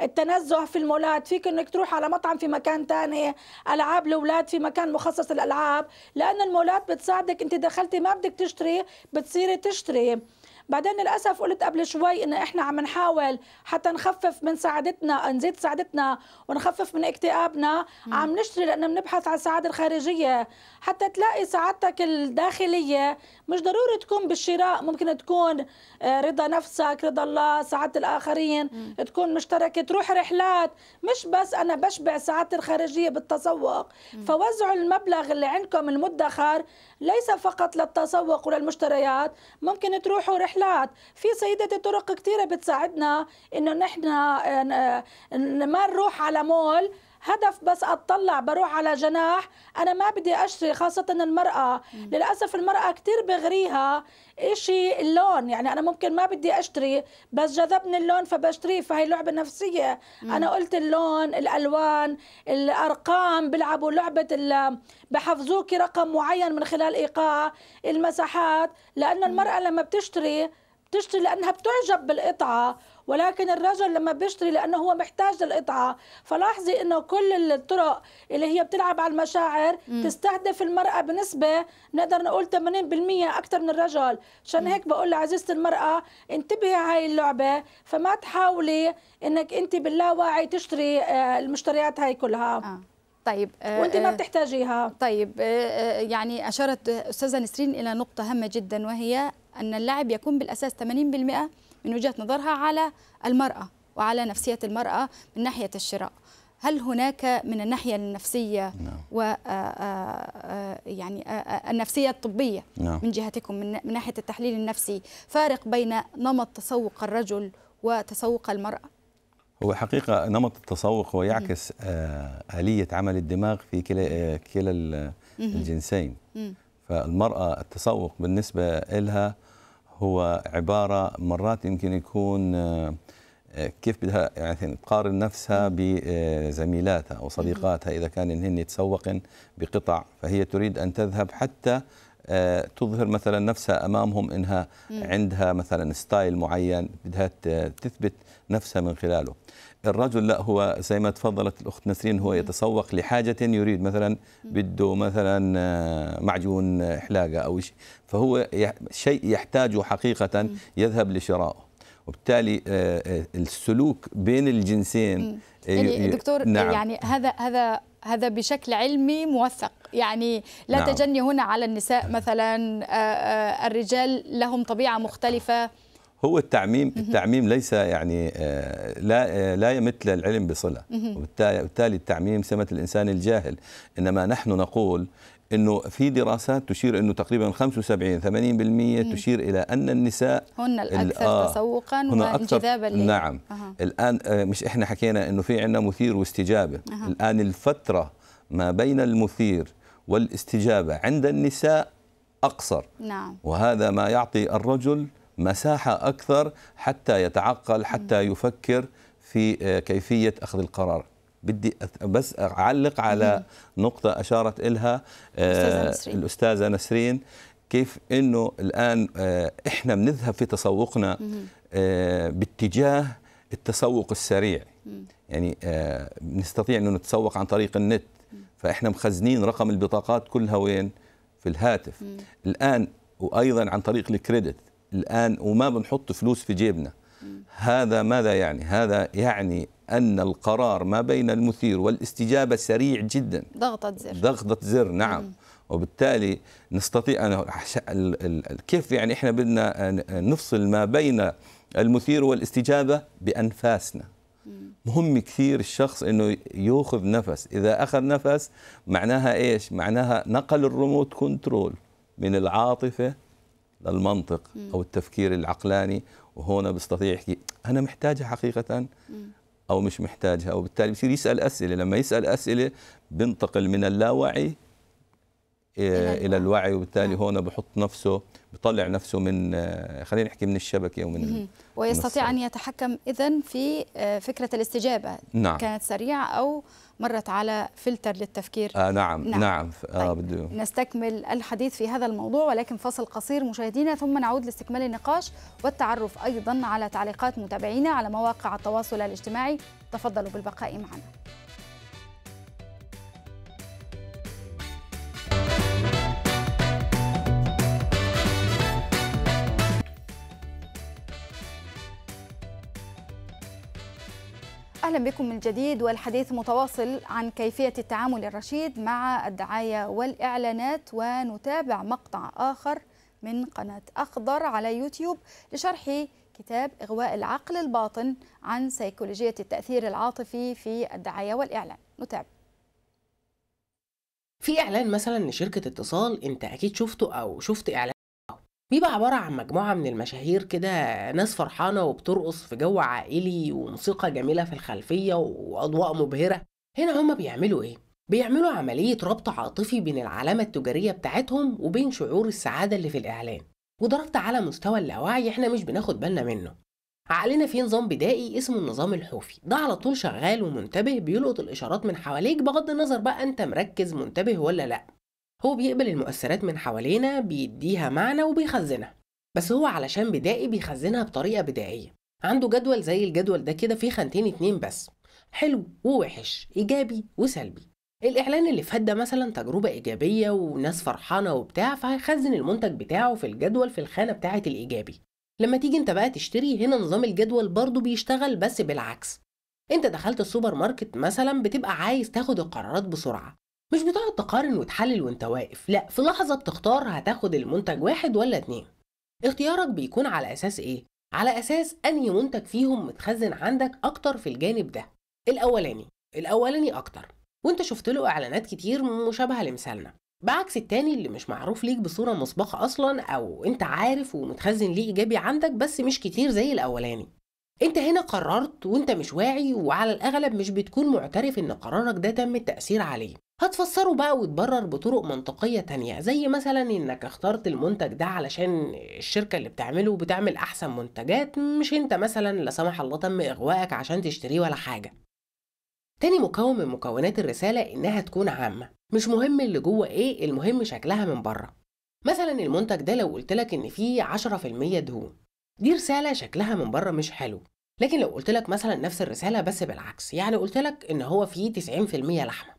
للتنزه في المولات فيك انك تروح على مطعم في مكان ثاني العاب الاولاد في مكان مخصص للالعاب لان المولات بتساعدك انت دخلتي ما بدك تشتري بتصيري تشتري بعدين للاسف قلت قبل شوي انه احنا عم نحاول حتى نخفف من سعادتنا نزيد سعادتنا ونخفف من اكتئابنا مم. عم نشتري لانه بنبحث عن السعاده الخارجيه حتى تلاقي سعادتك الداخليه مش ضروري تكون بالشراء ممكن تكون آه، رضا نفسك رضا الله سعاده الاخرين مم. تكون مشتركه تروح رحلات مش بس انا بشبع سعادتي الخارجيه بالتسوق فوزعوا المبلغ اللي عندكم المدخر ليس فقط للتسوق وللمشتريات ممكن تروحوا رحلة الرحلات في سيدة طرق كثيرة بتساعدنا انه نحن آه، آه، ما نروح على مول هدف بس أطلع بروح على جناح أنا ما بدي أشتري خاصة المرأة للأسف المرأة كثير بغريها إشي اللون يعني أنا ممكن ما بدي أشتري بس جذبني اللون فبشتريه فهي لعبة نفسية مم. أنا قلت اللون الألوان الأرقام بيلعبوا لعبة بحفظوك رقم معين من خلال إيقاع المساحات لأن المرأة لما بتشتري بتشتري لأنها بتعجب بالقطعة ولكن الرجل لما بيشتري لانه هو محتاج للقطعه فلاحظي انه كل الطرق اللي هي بتلعب على المشاعر م. تستهدف المراه بنسبه نقدر نقول 80% اكثر من الرجل عشان هيك بقول لعزيزه المراه انتبهي هاي اللعبه فما تحاولي انك انت باللاوعي تشتري آه، المشتريات هاي كلها آه. طيب آه، وانت ما آه، بتحتاجيها طيب يعني اشارت استاذه نسرين الى نقطه هامه جدا وهي ان اللعب يكون بالاساس 80% من وجهة نظرها على المرأة وعلى نفسية المرأة من ناحية الشراء هل هناك من الناحية النفسية نعم. و آه، آه، آه، يعني النفسية الطبية نعم. من جهتكم من ناحية التحليل النفسي فارق بين نمط تسوق الرجل وتسوق المرأة؟ هو حقيقة نمط التسوق هو يعكس آلية عمل الدماغ في كلا كلا الجنسين فالمرأة التسوق بالنسبة لها هو عباره مرات يمكن يكون آه، آه، كيف بدها يعني تقارن نفسها بزميلاتها او صديقاتها اذا كان هن يتسوقن بقطع فهي تريد ان تذهب حتى تظهر مثلا نفسها امامهم انها عندها مثلا ستايل معين بدها تثبت نفسها من خلاله الرجل لا هو زي ما تفضلت الاخت نسرين هو يتسوق لحاجه يريد مثلا بده مثلا آه، معجون آه، حلاقه او شيء فهو شيء يحتاجه حقيقه يذهب لشرائه وبالتالي آه، السلوك بين الجنسين يعني دكتور نعم. يعني هذا هذا هذا بشكل علمي موثق يعني لا نعم. تجني هنا على النساء مثلا آه، آه، الرجال لهم طبيعة مختلفة هو التعميم التعميم ليس يعني آه، لا لا يمت العلم بصله وبالتالي التعميم سمه الانسان الجاهل انما نحن نقول انه في دراسات تشير انه تقريبا 75 80% مم. تشير الى ان النساء هن الاكثر آه تسوقا وانجذابا نعم أه. الان مش احنا حكينا انه في عندنا مثير واستجابه أه. الان الفتره ما بين المثير والاستجابه عند النساء اقصر نعم وهذا ما يعطي الرجل مساحه اكثر حتى يتعقل حتى مم. يفكر في آه، كيفيه اخذ القرار بدي بس اعلق على نقطه اشارت الها آه، الاستاذه نسرين كيف انه الان آه، احنا بنذهب في تسوقنا آه، باتجاه التسوق السريع يعني نستطيع انه نتسوق عن طريق النت فاحنا مخزنين رقم البطاقات كلها وين في الهاتف الان وايضا عن طريق الكريدت الان وما بنحط فلوس في جيبنا هذا ماذا يعني هذا يعني أن القرار ما بين المثير والاستجابة سريع جدا ضغطة زر ضغطة زر نعم مم. وبالتالي نستطيع أن كيف يعني إحنا بدنا نفصل ما بين المثير والاستجابة بأنفاسنا مهم كثير الشخص انه ياخذ نفس اذا اخذ نفس معناها ايش معناها نقل الريموت كنترول من العاطفه للمنطق او التفكير العقلاني وهنا بيستطيع يحكي انا محتاجه حقيقه او مش محتاجها وبالتالي بصير يسال اسئله لما يسال اسئله بنتقل من اللاوعي الى, إلى الوعي وبالتالي نعم. هون بحط نفسه بطلع نفسه من آه، خلينا نحكي من الشبكه ومن ويستطيع من ان يتحكم اذا في آه، فكره الاستجابه نعم. كانت سريعه او مرت على فلتر للتفكير آه نعم نعم, نعم. آه طيب. بدو. نستكمل الحديث في هذا الموضوع ولكن فصل قصير مشاهدينا ثم نعود لاستكمال النقاش والتعرف ايضا على تعليقات متابعينا على مواقع التواصل الاجتماعي تفضلوا بالبقاء معنا أهلا بكم من جديد والحديث متواصل عن كيفية التعامل الرشيد مع الدعاية والإعلانات ونتابع مقطع آخر من قناة أخضر على يوتيوب لشرح كتاب إغواء العقل الباطن عن سيكولوجية التأثير العاطفي في الدعاية والإعلان نتابع في اعلان مثلا لشركه اتصال انت اكيد شفته او شفت اعلان بيبقى عبارة عن مجموعة من المشاهير كده ناس فرحانة وبترقص في جو عائلي وموسيقى جميلة في الخلفية وأضواء مبهرة هنا هما بيعملوا إيه؟ بيعملوا عملية ربط عاطفي بين العلامة التجارية بتاعتهم وبين شعور السعادة اللي في الإعلان وده ربط على مستوى اللاوعي إحنا مش بناخد بالنا منه عقلنا فيه نظام بدائي اسمه النظام الحوفي ده على طول شغال ومنتبه بيلقط الإشارات من حواليك بغض النظر بقى أنت مركز منتبه ولا لأ هو بيقبل المؤثرات من حوالينا بيديها معنى وبيخزنها بس هو علشان بدائي بيخزنها بطريقة بدائية عنده جدول زي الجدول ده كده فيه خانتين اتنين بس حلو ووحش إيجابي وسلبي الإعلان اللي فات ده مثلا تجربة إيجابية وناس فرحانة وبتاع فهيخزن المنتج بتاعه في الجدول في الخانة بتاعة الإيجابي لما تيجي انت بقى تشتري هنا نظام الجدول برضه بيشتغل بس بالعكس انت دخلت السوبر ماركت مثلا بتبقى عايز تاخد القرارات بسرعة مش بتقعد تقارن وتحلل وانت واقف لا في لحظة بتختار هتاخد المنتج واحد ولا اتنين اختيارك بيكون على أساس ايه؟ على أساس أنهي منتج فيهم متخزن عندك أكتر في الجانب ده الأولاني الأولاني أكتر وانت شفت له إعلانات كتير مشابهة لمثالنا بعكس التاني اللي مش معروف ليك بصورة مسبقة أصلا أو انت عارف ومتخزن ليه إيجابي عندك بس مش كتير زي الأولاني انت هنا قررت وانت مش واعي وعلى الاغلب مش بتكون معترف ان قرارك ده تم التأثير عليه هتفسره بقى وتبرر بطرق منطقية تانية زي مثلا انك اخترت المنتج ده علشان الشركة اللي بتعمله بتعمل احسن منتجات مش انت مثلا لا سمح الله تم اغوائك عشان تشتريه ولا حاجة تاني مكون من مكونات الرسالة انها تكون عامة مش مهم اللي جوه ايه المهم شكلها من بره مثلا المنتج ده لو قلتلك ان فيه 10% دهون دي رسالة شكلها من بره مش حلو لكن لو قلت لك مثلا نفس الرساله بس بالعكس يعني قلت لك ان هو فيه 90% لحمه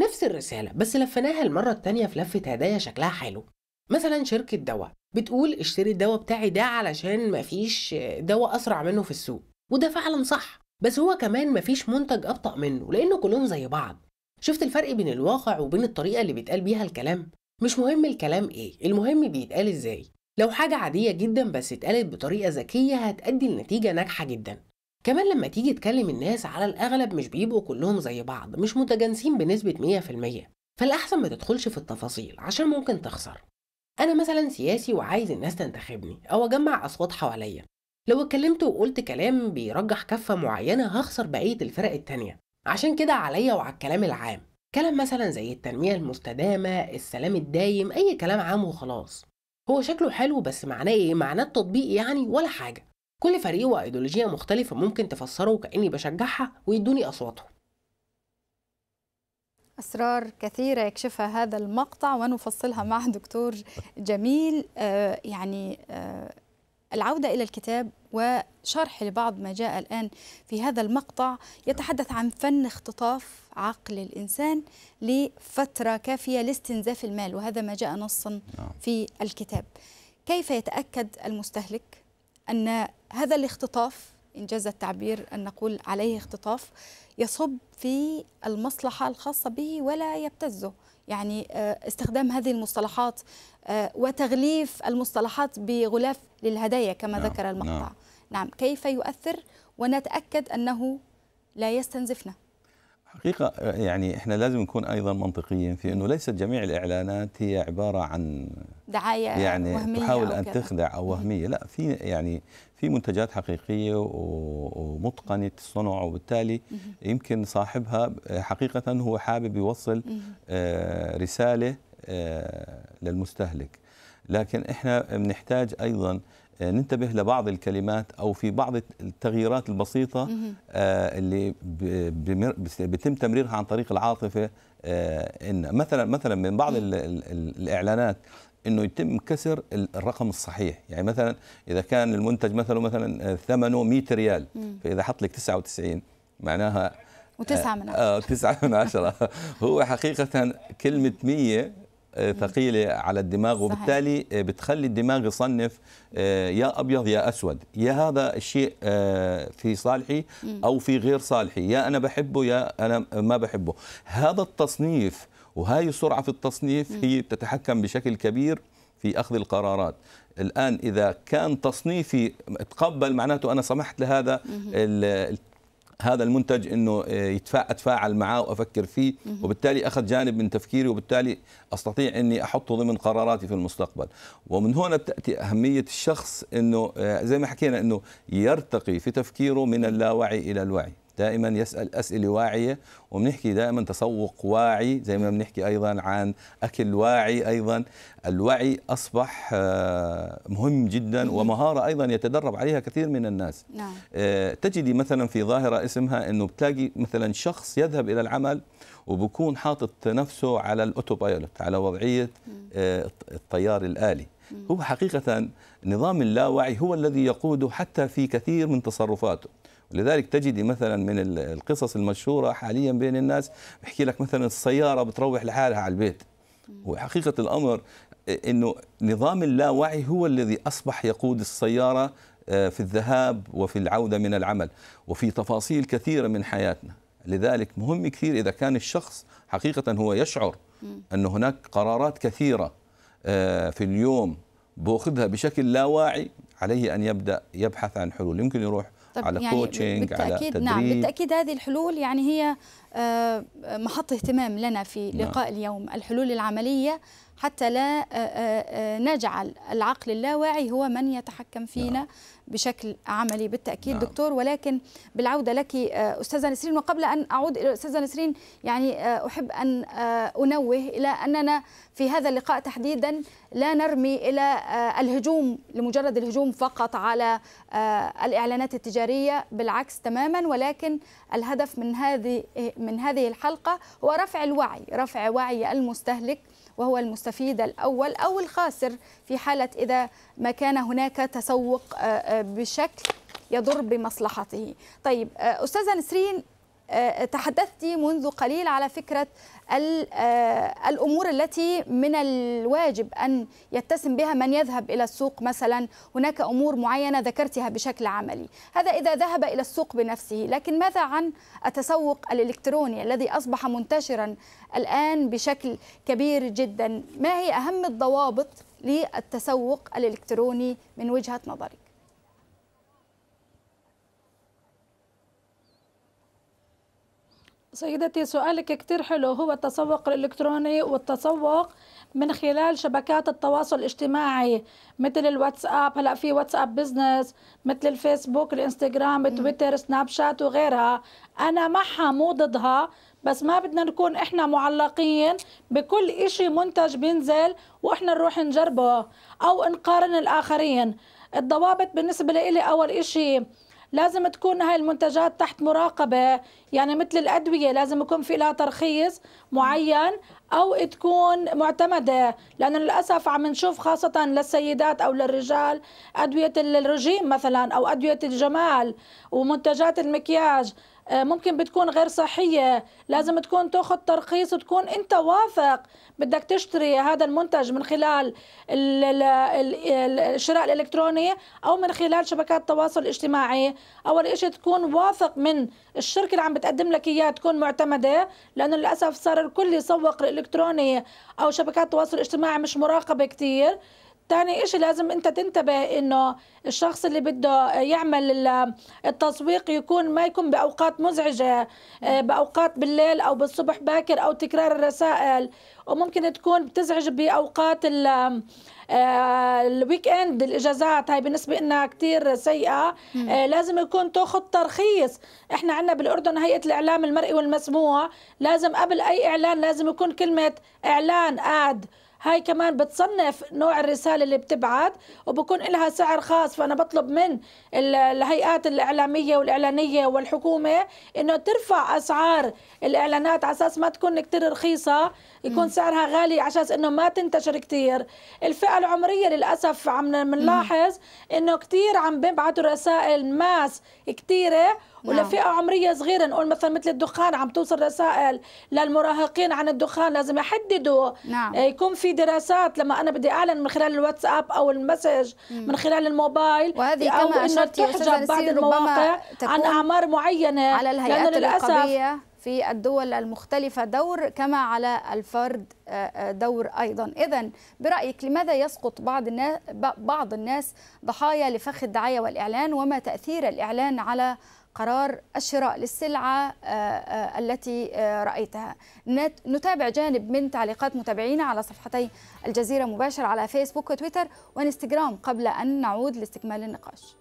نفس الرساله بس لفيناها المره التانيه في لفه هدايا شكلها حلو مثلا شركه دواء بتقول اشتري الدواء بتاعي ده علشان مفيش دواء اسرع منه في السوق وده فعلا صح بس هو كمان مفيش منتج ابطا منه لانه كلهم زي بعض شفت الفرق بين الواقع وبين الطريقه اللي بيتقال بيها الكلام مش مهم الكلام ايه المهم بيتقال ازاي لو حاجة عادية جدا بس اتقالت بطريقة ذكية هتأدي لنتيجة ناجحة جدا كمان لما تيجي تكلم الناس على الأغلب مش بيبقوا كلهم زي بعض مش متجانسين بنسبة 100% فالأحسن ما تدخلش في التفاصيل عشان ممكن تخسر أنا مثلا سياسي وعايز الناس تنتخبني أو أجمع أصوات حواليا لو اتكلمت وقلت كلام بيرجح كفة معينة هخسر بقية الفرق التانية عشان كده عليا وعلى الكلام العام كلام مثلا زي التنمية المستدامة السلام الدايم أي كلام عام وخلاص هو شكله حلو بس معناه ايه معناه التطبيق يعني ولا حاجه كل فريق وايديولوجيه مختلفه ممكن تفسره كاني بشجعها ويدوني اصواتهم أسرار كثيرة يكشفها هذا المقطع ونفصلها مع دكتور جميل آه، يعني آه، العودة إلى الكتاب وشرح لبعض ما جاء الآن في هذا المقطع يتحدث عن فن اختطاف عقل الإنسان لفترة كافية لاستنزاف المال وهذا ما جاء نصا نعم. في الكتاب كيف يتأكد المستهلك أن هذا الاختطاف إن جاز التعبير أن نقول عليه اختطاف يصب في المصلحة الخاصة به ولا يبتزه يعني آه، استخدام هذه المصطلحات آه، وتغليف المصطلحات بغلاف للهدايا كما نعم. ذكر المقطع نعم. نعم كيف يؤثر ونتأكد أنه لا يستنزفنا حقيقة آه، يعني احنا لازم نكون ايضا منطقيين في انه ليست جميع الاعلانات هي عبارة عن دعاية يعني تحاول ان تخدع او وهمية لا في يعني في منتجات حقيقيه ومتقنه الصنع وبالتالي يمكن صاحبها حقيقه هو حابب يوصل آه، رساله آه، للمستهلك لكن احنا بنحتاج ايضا آه، ننتبه لبعض الكلمات او في بعض التغييرات البسيطه اللي بيتم تمريرها عن طريق العاطفه ان مثلا مثلا من بعض الاعلانات انه يتم كسر الرقم الصحيح يعني مثلا اذا كان المنتج مثلا مثلا آه، ثمنه 100 ريال فاذا حط لك 99 معناها وتسعة من آه، عشرة آه تسعة من عشرة هو حقيقة كلمة 100 آه، ثقيلة على الدماغ وبالتالي بتخلي الدماغ يصنف يا أبيض يا أسود يا هذا الشيء في صالحي أو في غير صالحي يا أنا بحبه يا أنا ما بحبه هذا التصنيف وهاي السرعة في التصنيف هي بتتحكم بشكل كبير في أخذ القرارات الآن إذا كان تصنيفي تقبل معناته أنا سمحت لهذا هذا المنتج انه آه، اتفاعل معه وافكر فيه وبالتالي اخذ جانب من تفكيري وبالتالي استطيع اني احطه ضمن قراراتي في المستقبل ومن هنا بتاتي اهميه الشخص انه آه، زي ما حكينا انه يرتقي في تفكيره من اللاوعي الى الوعي دائما يسال اسئله واعيه وبنحكي دائما تسوق واعي زي ما بنحكي ايضا عن اكل واعي ايضا الوعي اصبح آه، مهم جدا ومهاره ايضا يتدرب عليها كثير من الناس نعم. آه، تجدي مثلا في ظاهره اسمها انه بتلاقي مثلا شخص يذهب الى العمل وبكون حاطط نفسه على الاوتوبايلوت على وضعيه آه، الطيار الالي هو حقيقه نظام اللاوعي هو الذي يقوده حتى في كثير من تصرفاته لذلك تجدي مثلا من القصص المشهورة حاليا بين الناس بحكي لك مثلا السيارة بتروح لحالها على البيت وحقيقة الأمر أنه نظام اللاوعي هو الذي أصبح يقود السيارة آه، في الذهاب وفي العودة من العمل وفي تفاصيل كثيرة من حياتنا لذلك مهم كثير إذا كان الشخص حقيقة هو يشعر أن هناك قرارات كثيرة آه، في اليوم بأخذها بشكل لا واعي عليه أن يبدأ يبحث عن حلول يمكن يروح طب على يعني كوتشنج على نعم، تدريب نعم بالتأكيد هذه الحلول يعني هي آه، محط اهتمام لنا في نعم. لقاء نعم. اليوم الحلول العملية حتى لا آه، آه، آه، نجعل العقل اللاواعي هو من يتحكم فينا نعم. بشكل عملي بالتاكيد نعم. دكتور ولكن بالعوده لك استاذه نسرين وقبل ان اعود الى استاذه نسرين يعني احب ان انوه الى اننا في هذا اللقاء تحديدا لا نرمي الى الهجوم لمجرد الهجوم فقط على الاعلانات التجاريه بالعكس تماما ولكن الهدف من هذه من هذه الحلقه هو رفع الوعي رفع وعي المستهلك وهو المستفيد الأول أو الخاسر في حالة إذا ما كان هناك تسوق آه، آه، بشكل يضر بمصلحته طيب آه، أستاذة نسرين آه، تحدثت منذ قليل على فكرة آه، الأمور التي من الواجب أن يتسم بها من يذهب إلى السوق مثلا هناك أمور معينة ذكرتها بشكل عملي هذا إذا ذهب إلى السوق بنفسه لكن ماذا عن التسوق الإلكتروني الذي أصبح منتشرا الآن بشكل كبير جدا ما هي أهم الضوابط للتسوق الإلكتروني من وجهة نظرك؟ سيدتي سؤالك كتير حلو هو التسوق الإلكتروني والتسوق من خلال شبكات التواصل الاجتماعي مثل الواتساب هلا في واتساب بزنس مثل الفيسبوك الانستغرام تويتر سناب شات وغيرها انا معها مو ضدها بس ما بدنا نكون احنا معلقين بكل إشي منتج بينزل واحنا نروح نجربه او نقارن الاخرين الضوابط بالنسبه لي اول إشي لازم تكون هاي المنتجات تحت مراقبة يعني مثل الأدوية لازم يكون في لها ترخيص معين أو تكون معتمدة لأن للأسف عم نشوف خاصة للسيدات أو للرجال أدوية الرجيم مثلا أو أدوية الجمال ومنتجات المكياج آه، ممكن بتكون غير صحية لازم تكون تأخذ ترخيص وتكون أنت واثق بدك تشتري هذا المنتج من خلال الشراء الإلكتروني أو من خلال شبكات التواصل الاجتماعي أول شيء تكون واثق من الشركة اللي عم بتقدم لك إياها تكون معتمدة لأنه للأسف صار الكل يسوق الإلكتروني أو شبكات التواصل الاجتماعي مش مراقبة كتير ثاني إشي لازم أنت تنتبه إنه الشخص اللي بده يعمل التسويق يكون ما يكون بأوقات مزعجة آه، بأوقات بالليل أو بالصبح باكر أو تكرار الرسائل وممكن تكون بتزعج بأوقات الويك اند آه، الاجازات هاي بالنسبه لنا كثير سيئه مم. آه، لازم يكون تاخذ ترخيص احنا عندنا بالاردن هيئه الاعلام المرئي والمسموع لازم قبل اي اعلان لازم يكون كلمه اعلان اد هاي كمان بتصنف نوع الرسالة اللي بتبعت وبكون لها سعر خاص فأنا بطلب من الهيئات الإعلامية والإعلانية والحكومة إنه ترفع أسعار الإعلانات على أساس ما تكون كتير رخيصة يكون سعرها غالي على أساس إنه ما تنتشر كتير الفئة العمرية للأسف عم بنلاحظ إنه كتير عم بيبعتوا رسائل ماس كتيرة ولفئه نعم. عمريه صغيره نقول مثلا مثل الدخان عم توصل رسائل للمراهقين عن الدخان لازم يحددوا نعم. آه، يكون في دراسات لما انا بدي اعلن من خلال الواتساب او المسج من خلال الموبايل وهذه او كما انه تحجب بعض المواقع عن اعمار معينه على الهيئات الرقابيه في الدول المختلفة دور كما على الفرد آه، آه، دور أيضا إذا برأيك لماذا يسقط بعض الناس, بعض الناس ضحايا لفخ الدعاية والإعلان وما تأثير الإعلان على قرار الشراء للسلعة آه، آه، التي آه، رأيتها نتابع جانب من تعليقات متابعينا على صفحتي الجزيرة مباشر على فيسبوك وتويتر وانستغرام قبل أن نعود لاستكمال النقاش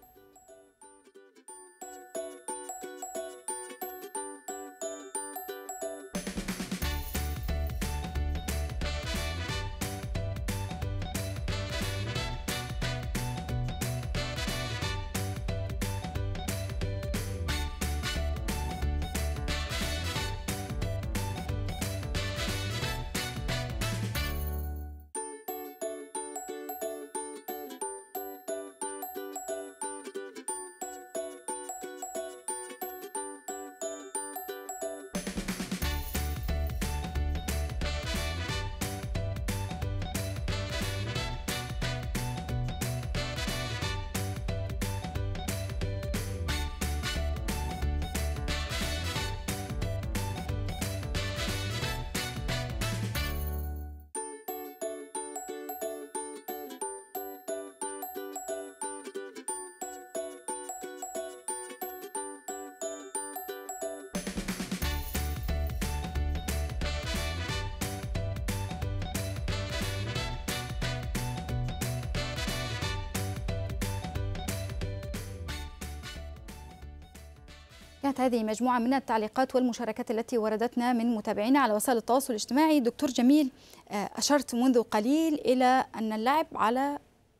كانت هذه مجموعة من التعليقات والمشاركات التي وردتنا من متابعينا على وسائل التواصل الاجتماعي دكتور جميل آه، أشرت منذ قليل إلى أن اللعب على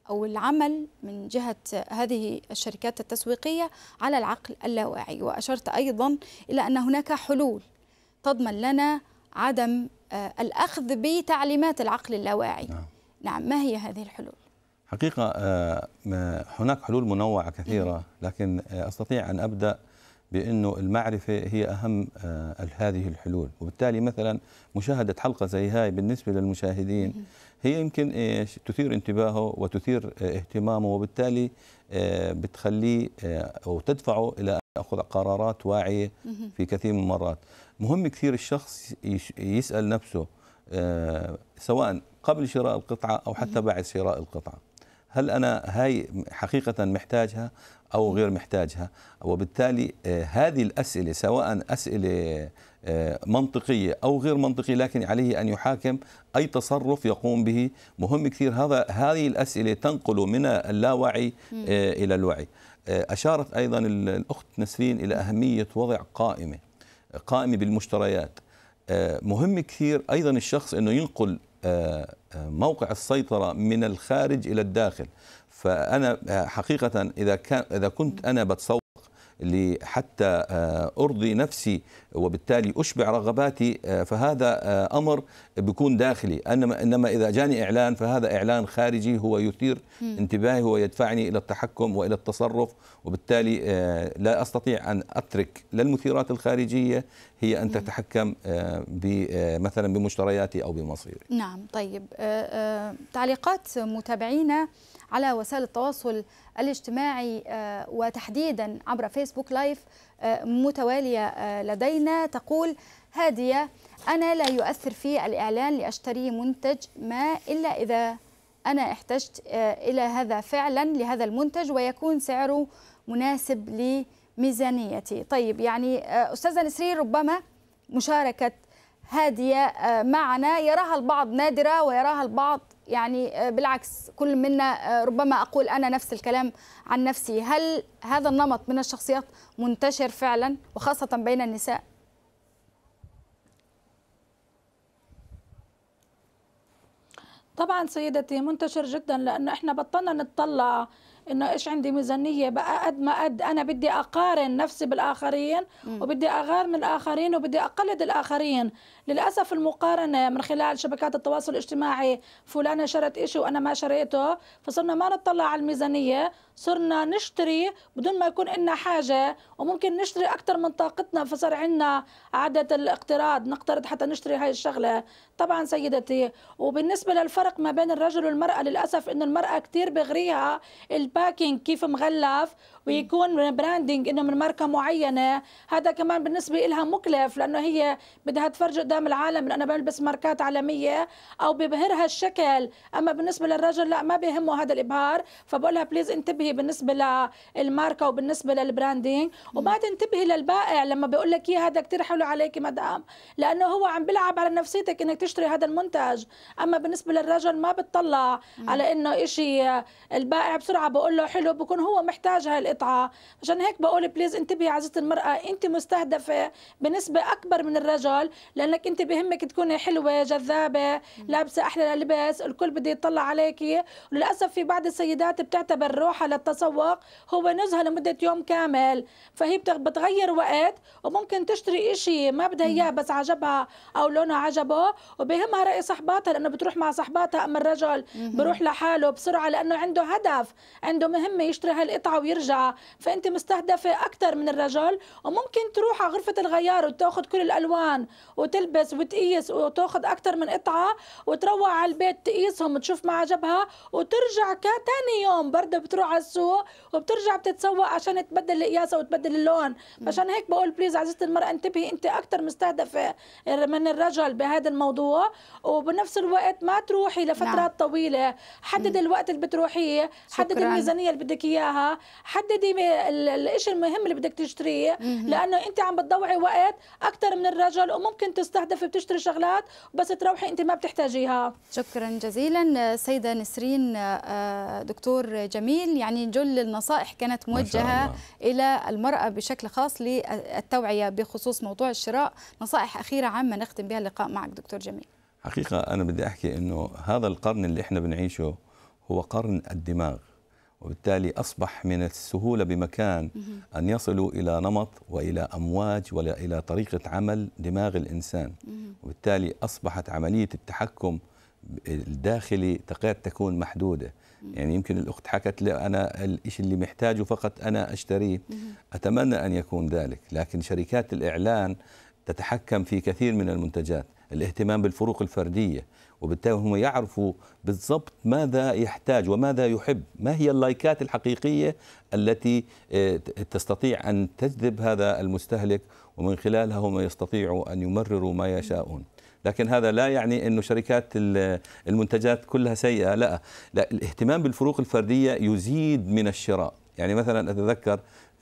أو العمل من جهة هذه الشركات التسويقية على العقل اللاواعي وأشرت أيضا إلى أن هناك حلول تضمن لنا عدم آه، الأخذ بتعليمات العقل اللاواعي نعم. نعم ما هي هذه الحلول؟ حقيقة آه، هناك حلول منوعة كثيرة لكن أستطيع أن أبدأ بأنه المعرفة هي أهم آه، هذه الحلول وبالتالي مثلا مشاهدة حلقة زي هاي بالنسبة للمشاهدين هي يمكن إيش تثير انتباهه وتثير آه، اهتمامه وبالتالي آه، بتخليه أو تدفعه إلى ياخذ قرارات واعيه في كثير من المرات مهم كثير الشخص يسال نفسه سواء قبل شراء القطعه او حتى بعد شراء القطعه هل انا هاي حقيقه محتاجها أو غير محتاجها وبالتالي آه، هذه الأسئلة سواء أسئلة آه، منطقية أو غير منطقية لكن عليه أن يحاكم أي تصرف يقوم به مهم كثير هذا هذه الأسئلة تنقل من اللاوعي آه، إلى الوعي أشارت أيضا الأخت نسرين إلى أهمية وضع قائمة قائمة بالمشتريات مهم كثير أيضا الشخص أنه ينقل موقع السيطرة من الخارج إلى الداخل فانا آه، حقيقه اذا كان اذا كنت انا بتسوق لحتى آه، ارضي نفسي وبالتالي اشبع رغباتي آه، فهذا امر بيكون داخلي انما انما اذا جاني اعلان فهذا اعلان خارجي هو يثير انتباهي ويدفعني الى التحكم والى التصرف وبالتالي لا استطيع ان اترك للمثيرات الخارجيه هي ان تتحكم مثلا بمشترياتي او بمصيري. نعم طيب تعليقات متابعينا على وسائل التواصل الاجتماعي آه، وتحديدا عبر فيسبوك لايف آه، متوالية آه، لدينا تقول هادية أنا لا يؤثر في الإعلان لأشتري منتج ما إلا إذا أنا احتجت إلى هذا فعلا لهذا المنتج ويكون سعره مناسب لميزانيتي طيب يعني أستاذة نسرين ربما مشاركة هادية معنا يراها البعض نادرة ويراها البعض يعني آه، بالعكس كل منا آه، ربما أقول أنا نفس الكلام عن نفسي هل هذا النمط من الشخصيات منتشر فعلا وخاصة بين النساء؟ طبعا سيدتي منتشر جدا لانه احنا بطلنا نتطلع انه ايش عندي ميزانيه بقى قد ما قد انا بدي اقارن نفسي بالاخرين وبدي اغار الاخرين وبدي اقلد الاخرين للاسف المقارنه من خلال شبكات التواصل الاجتماعي فلانه شرت شيء وانا ما شريته فصرنا ما نطلع على الميزانيه صرنا نشتري بدون ما يكون لنا حاجه وممكن نشتري اكثر من طاقتنا فصار عندنا عاده الاقتراض نقترض حتى نشتري هاي الشغله طبعا سيدتي وبالنسبه للفرق ما بين الرجل والمراه للاسف انه المراه كثير بغريها الب... الباكينج كيف مغلف ويكون براندنج انه من ماركه معينه هذا كمان بالنسبه لها مكلف لانه هي بدها تفرجي قدام العالم انه انا بلبس ماركات عالميه او ببهرها الشكل اما بالنسبه للرجل لا ما بيهمه هذا الابهار فبقول لها بليز انتبهي بالنسبه للماركه وبالنسبه للبراندنج وما تنتبهي للبائع لما بيقول لك إيه، هذا كثير حلو عليكي مدام لانه هو عم بيلعب على نفسيتك انك تشتري هذا المنتج اما بالنسبه للرجل ما بتطلع على انه شيء البائع بسرعه بقول له حلو بكون هو محتاج هالقطعه عشان هيك بقول بليز انتبهي عزيزه المراه انت مستهدفه بنسبه اكبر من الرجل لانك انت بهمك تكوني حلوه جذابه لابسه احلى لباس الكل بده يطلع عليكي وللاسف في بعض السيدات بتعتبر روحها للتسوق هو نزهه لمده يوم كامل فهي بتغير وقت وممكن تشتري إشي ما بدها اياه بس عجبها او لونها عجبه وبهمها راي صاحباتها لانه بتروح مع صاحباتها اما الرجل بروح لحاله بسرعه لانه عنده هدف عنده مهمه يشتري هالقطعه ويرجع فانت مستهدفه اكثر من الرجل وممكن تروح على غرفه الغيار وتاخذ كل الالوان وتلبس وتقيس وتاخذ اكثر من قطعه وتروح على البيت تقيسهم وتشوف ما عجبها وترجع ثاني يوم برضه بتروح على السوق وبترجع بتتسوق عشان تبدل القياسه وتبدل اللون عشان هيك بقول بليز عزيزتي المراه انتبهي انت اكثر مستهدفه من الرجل بهذا الموضوع وبنفس الوقت ما تروحي لفترات نعم. طويله حدد الوقت اللي بتروحيه حدد الميزانيه اللي بدك اياها حددي الشيء المهم اللي بدك تشتريه لانه انت عم بتضوعي وقت اكثر من الرجل وممكن تستهدفي بتشتري شغلات بس تروحي انت ما بتحتاجيها شكرا جزيلا سيده نسرين آه، دكتور جميل يعني جل النصائح كانت موجهه الى المراه بشكل خاص للتوعيه بخصوص موضوع الشراء نصائح اخيره عامه نختم بها اللقاء معك دكتور جميل حقيقه انا بدي احكي انه هذا القرن اللي احنا بنعيشه هو قرن الدماغ وبالتالي أصبح من السهولة بمكان أن يصلوا إلى نمط وإلى أمواج وإلى طريقة عمل دماغ الإنسان وبالتالي أصبحت عملية التحكم الداخلي تكاد تكون محدودة يعني يمكن الأخت حكت لي أنا الشيء اللي محتاجه فقط أنا أشتريه أتمنى أن يكون ذلك لكن شركات الإعلان تتحكم في كثير من المنتجات الاهتمام بالفروق الفردية وبالتالي هم يعرفوا بالضبط ماذا يحتاج وماذا يحب ما هي اللايكات الحقيقية التي آه، تستطيع أن تجذب هذا المستهلك ومن خلالها هم يستطيعوا أن يمرروا ما يشاءون لكن هذا لا يعني أن شركات المنتجات كلها سيئة لا, لا الاهتمام بالفروق الفردية يزيد من الشراء يعني مثلا أتذكر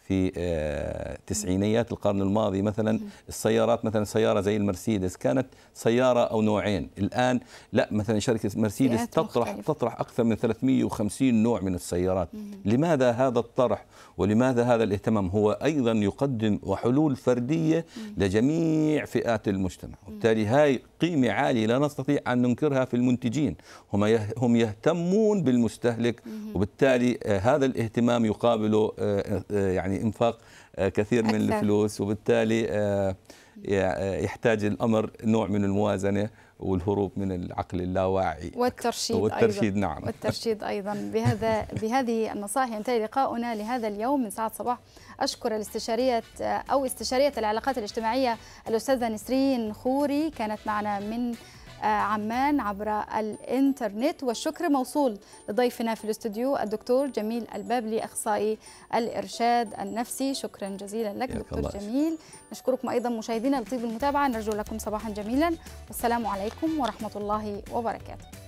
في آه، تسعينيات القرن الماضي مثلا السيارات مثلا سياره زي المرسيدس كانت سياره او نوعين الان لا مثلا شركه مرسيدس تطرح مختلف. تطرح اكثر من 350 نوع من السيارات لماذا هذا الطرح ولماذا هذا الاهتمام هو ايضا يقدم وحلول فرديه لجميع فئات المجتمع وبالتالي هاي قيمه عاليه لا نستطيع ان ننكرها في المنتجين هم هم يهتمون بالمستهلك وبالتالي آه، هذا الاهتمام يقابله آه، يعني يعني انفاق آه، كثير من أكثر. الفلوس وبالتالي آه، آه، يحتاج الامر نوع من الموازنه والهروب من العقل اللاواعي والترشيد والترشيد أيضاً. نعم والترشيد ايضا بهذا بهذه النصائح ينتهي لقاؤنا لهذا اليوم من ساعه صباح اشكر الاستشاريه او استشاريه العلاقات الاجتماعيه الاستاذه نسرين خوري كانت معنا من آه، عمان عبر الانترنت والشكر موصول لضيفنا في الاستوديو الدكتور جميل البابلي اخصائي الارشاد النفسي شكرا جزيلا لك دكتور الله. جميل نشكركم ايضا مشاهدينا لطيب المتابعه نرجو لكم صباحا جميلا والسلام عليكم ورحمه الله وبركاته